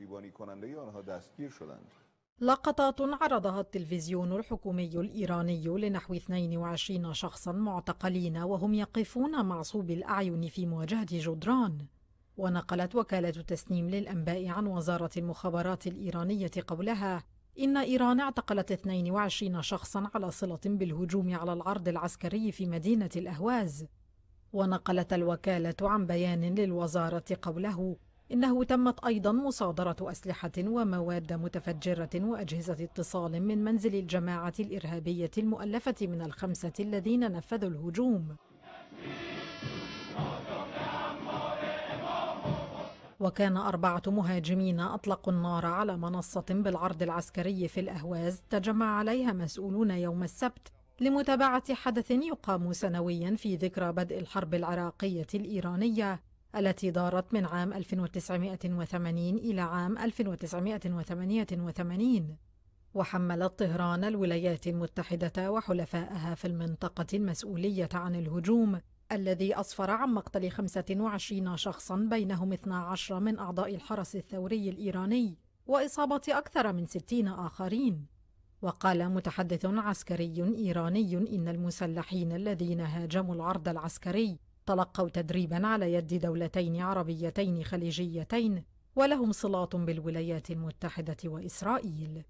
پشتیبانی کننده آنها دستگیر شدند لقطات عرضها التلفزيون الحكومي الإيراني لنحو 22 شخصا معتقلين وهم يقفون معصوب الأعين في مواجهة جدران ونقلت وكالة تسنيم للأنباء عن وزارة المخابرات الإيرانية قولها إن إيران اعتقلت 22 شخصا على صلة بالهجوم على العرض العسكري في مدينة الأهواز ونقلت الوكالة عن بيان للوزارة قوله إنه تمت أيضا مصادرة أسلحة ومواد متفجرة وأجهزة اتصال من منزل الجماعة الإرهابية المؤلفة من الخمسة الذين نفذوا الهجوم وكان أربعة مهاجمين أطلقوا النار على منصة بالعرض العسكري في الأهواز تجمع عليها مسؤولون يوم السبت لمتابعة حدث يقام سنويا في ذكرى بدء الحرب العراقية الإيرانية التي دارت من عام 1980 إلى عام 1988 وحملت طهران الولايات المتحدة وحلفائها في المنطقة المسؤولية عن الهجوم الذي أسفر عن مقتل 25 شخصا بينهم 12 من أعضاء الحرس الثوري الإيراني وإصابة أكثر من 60 آخرين وقال متحدث عسكري إيراني إن المسلحين الذين هاجموا العرض العسكري تلقوا تدريبا على يد دولتين عربيتين خليجيتين ولهم صلات بالولايات المتحدة وإسرائيل